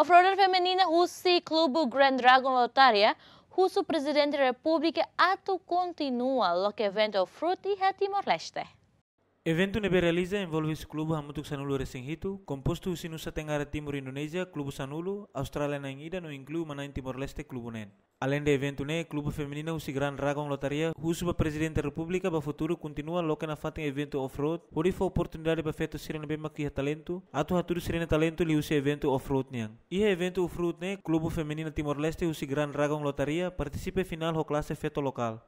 Off-roader feminina Rusi Clube Grand Dragon Lotaria, Russo Presidente da República, ato continua, lo evento vende o e Timor-Leste. Eventul Liberaliza envolve os klubu Hamutuk Sanulu Racing Hito, composto os Sinusa Tengara Timur Indonesia, klubu Sanulu, Australia na Ingida, no inclui Manain Timor-Leste, Clube Nen. Além de evento né, clube feminino Gran Dragon Lotaria, husu ba presidente Republika ba para futuro continua loca na fatem evento off-road, por isso a oportunidade para sirine sirena bem maquia talento, atu haturu sirena talento li e use evento off-road niang. E evento off-road ne, klubu feminina Timor-Leste o Gran Ragon Lotaria, participa final ho klase feto lokal.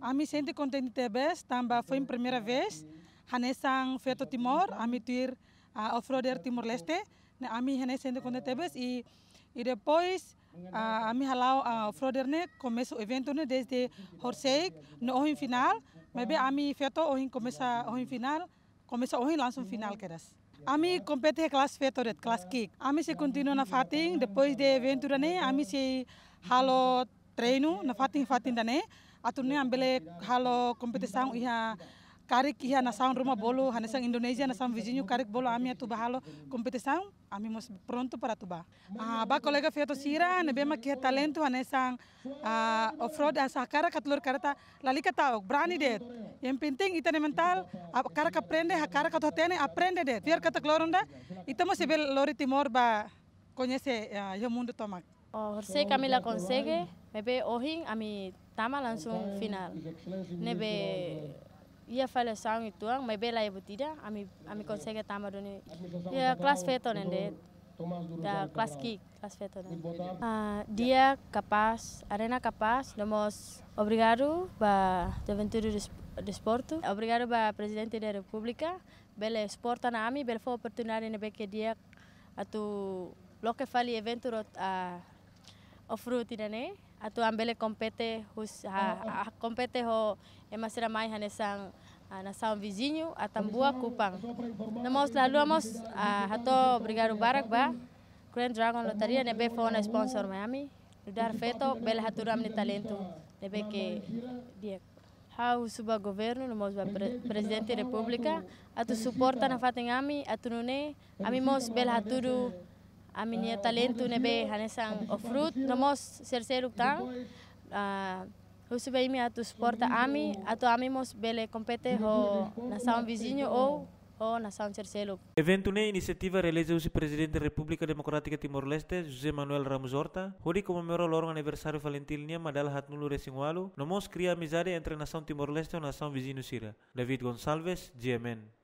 A mim sente contente best, também foi a primeira vez hanesang feto timor ami tuir uh, offroader timor leste ne ami hanesende konde tebes I, I depois uh, ami halau uh, offroader ne komeso evento ne desde horseik no ohin final mebe ami feto ohin komesa ohin final komesa ohin langsung final keras Ami kelas Feto red kelas kick. Ami se kontinu na fatin, depois de eventu né, ami se halo trainu na fatin fatin dane. Aturne ambil halo sang iha karik ia na saun rumah bolo sang Indonesia na saun vizinyu karik bolo ami atu bahalo kompetisang ami mus pronto para tuba bah ah ba kolega, feto sira ne ma kia talento hanesang ah off road asa ah, kara katlor karata lalika tau brani det yang penting itu mental ah, kara ka prende ha kara ka tene aprende det biar kata klorunda itu mus sebel lori timor ba konyese ah, yo mundo tomak Oh, se la consegue, me ve ohin a tama langsung final. Nebe ia fale sang tuang mai bela ibu e tidak ami ami konsege tamadoni ia kelas veto nende da kelas ki kelas feto uh, dia kapas arena kapas nomos, obrigado ba juventude de esporto obrigado ba presidente da republika, bela sporta na ami bela fo oportunidade nebe que dia atu lo que eventu evento rot a uh, ofruti nene tu ambele compete hus a, ha ah, ah. compete ho masira mai hanesang na saun Vizinho, a Tambua, Kupang. Na mos la mos a hato brigaru Barak ba, Grand Dragon lotaria ne be na sponsor Miami. Dar feto bel haturam ne talento nebe que dia. Hau suba governo no mos presidente da república, a tu suporta na fatengami a tu nune, ami mos bel haturu aminha talento nebe hanesang ofrut nomos serseruk tang ah, bayi mi atu sporta ami atu ami mos bele kompete ho nasaun vizinho ou ho nação terceiro. Eventu ne inisiativa realiza-se presiden de Republika Demokratika Timor-Leste, José Manuel Ramos Horta, onde comemora lorong longo aniversário valentilnia madal hat resing walu nomos kria mizade entre nasaun Timor-Leste e nasaun vizinho Sira. David Gonçalves, GMN.